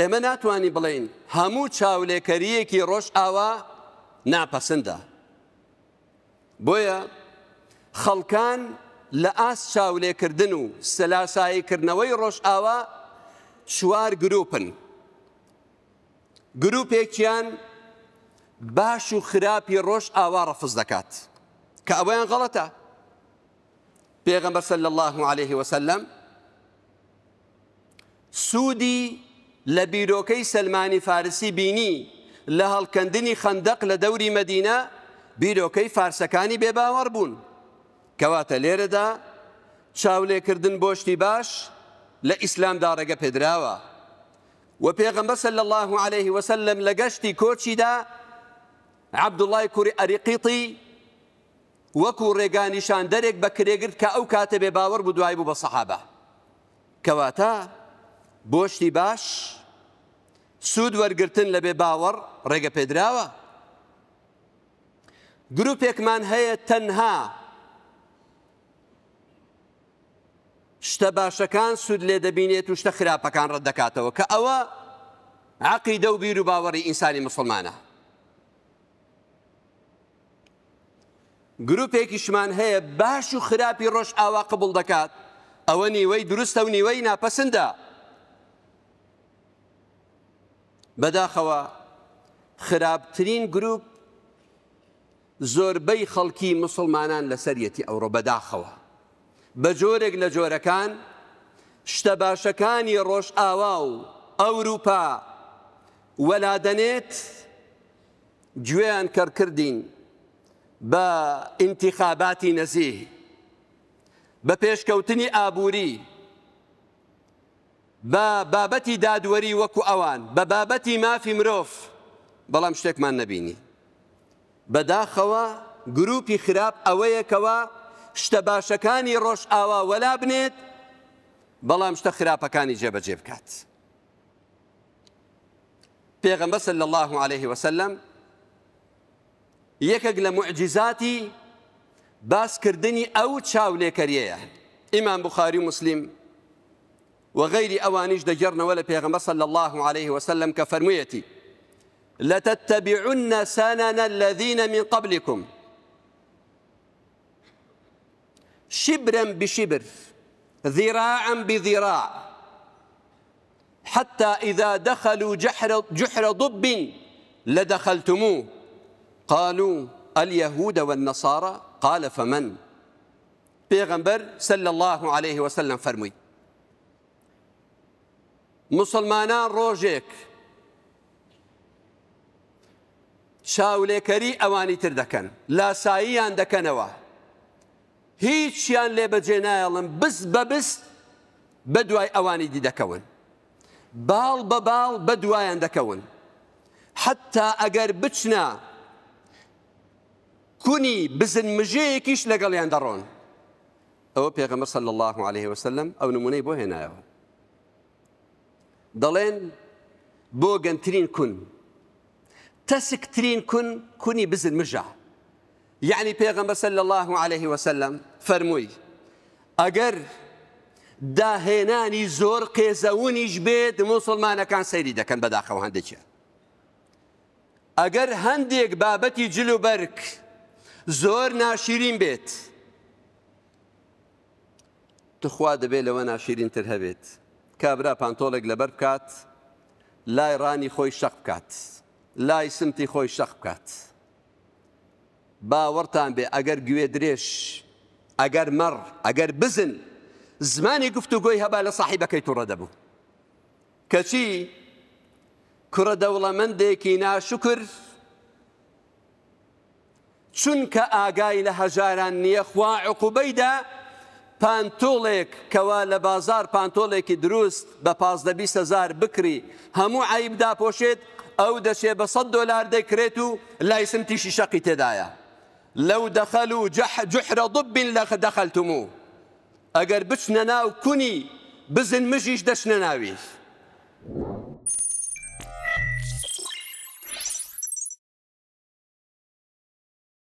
ئێمە ناتوانانی بڵین هەموو چاولێکەریەکی ڕۆژ ئاوا ناپەسەندە. بۆیە خەڵکان لە ئاس چاولێکردن و سەلاساییکردنەوەی ڕۆژ ئاوا چوار گرروپن. گرروپێکیان باش و خراپی ڕۆژ ئاوا ڕەفز دەکات کە ئەوەیان غەڵەتە. پێغەمبەر سەل الله عليه وسلم سوودی لە بیرۆکەی سلمانی فارسی بینی لە هەڵکەندنی خندق لە دەوری مدینە بیرۆکەی فارسەکانی بێباوەڕ بوون کەواتە لێرەدا چاولێکردن بۆشتی باش لە ئیسلامدا ڕێگە پێدراوە و پێغمبەر سەل الله عليه وسلم لە گەشتی کۆچیدا عەبدوڵای کوری ئەریقیتی وەکو ڕێگانیشان دەرێک بە کرێگرت کە ئەو کاتە بێ باوەڕ بوو دوای بوو بە سەحابە کەواتە بۆشتی باش سوود وەرگتن لە بێ باوەڕ ڕێگە پێدراوە گرروپێکمان هەیە تەنها شتە باشەکان سوود لێ دەبینێت و شتە خراپەکان ڕەت دەکاتەوە کە ئەوە عقی دە و بیر و باوەڕی ئینسانی مسلمانە گرروپێکیشمان هەیە باش و خراپی ڕۆژ ئاوا قبول دەکات ئەوە نیوەی دروستە و نیوەی ناپەسەندە بەداخەوە خراپترین گروپ زۆربەی خەڵکی مسلمانان لە سەرەتی ئەوڕۆ بەداخەوە بە جۆرێک لە جۆرەکان شتە باشەکانی ڕۆژ ئاوا و ئەوروپا وەلادەنێت گوێیان کەڕکردین بە ئینتیخاباتی نەزیه بە پێشکەوتنی ئابووری بە بابەتی دادوەری وەکو ئەوان بە بابەتی مافی مرۆڤ بەڵام شتێکمان نەبینی بەداخەوە گروپی خراپ ئەوەیەکەوە شتە باشەکانی ڕۆژ ئاوا وەلا بنێت بەڵام شتە خراپەکانی جێبەجێ بکات پێغەمبەر صلی الله عليه وسلم یەکێک لە معجزاتی باسکردنی ئەو چاولێکەریەیە ئیمان بخاری مسلیم وغير أوانيش دجرنا ولا بيغمبر صلى الله عليه وسلم كفرميتي لتتبعن سنن الذين من قبلكم شبرا بشبر ذراعا بذراع حتى إذا دخلوا جحر, جحر ضب لدخلتموه قالوا اليهود والنصارى قال فمن بيغمبر صلى الله عليه وسلم فرمي مسلمانان ڕۆژێک چاولێکەری ئەوانی تر دەکەن لاساییان دەکەنەوە هیچیان لێ بەجێ نایڵم بست بە بست بە دوای ئەوانی دی دەکەون باڵ بە باڵ بە دوایان دەکەون حتا ئەگەر بچنە کونی بزن مژەیەکیش لەگەڵیان دەڕۆن ئەوە پێغەمە سەل الله عليه وسلم ئەو نمونەی بۆ هێنایەوە دەڵێن بۆ گەنترین کون تەسکترین کون کونی بزن مژە یعنی پێغەمبەسە لە الله عليه وسلم فەرمووی ئەگەر داهێنانی زۆر قێزەونیش بێت مسلمانەکان سەیری دەکەن بەداخەوە هەندێکە ئەگەر هەندێک بابەتی جلوبەرگ زۆر ناشیرین بێت تخوا دەبێت لەوە ناشیرین تر هەبێت کابرا پانتۆلێک لەبەر بکات لای ڕانی خۆی شەق بکات لای سمتی خۆی شەق بکات باوەڕتان بێ ئەگەر گوێ درێژ ئەگەر مەڕ ئەگەر بزن زمانی گفت و گۆی هەبا لە ساحیبەکەی تووڕە دەبوو کەچی کوڕە دەوڵەمەندێکی ناشکر چونکە ئاگای لە هەژاران نییە خوا عقوبەیدا پانتۆڵێک کەوا لە بازار پانتۆڵێکی دروست بە پازدەبی سەزار بکری هەموو عیبدا پۆشێت ئەو دەشێ بە 100 دلار دەکرێت و لایسم تیشی شەقی تێدایە لەو دەخەل و جحرە دوببین لە دەخەلتم و ئەگەر بچنە ناو کونی بزن مژیش دەشنە ناویست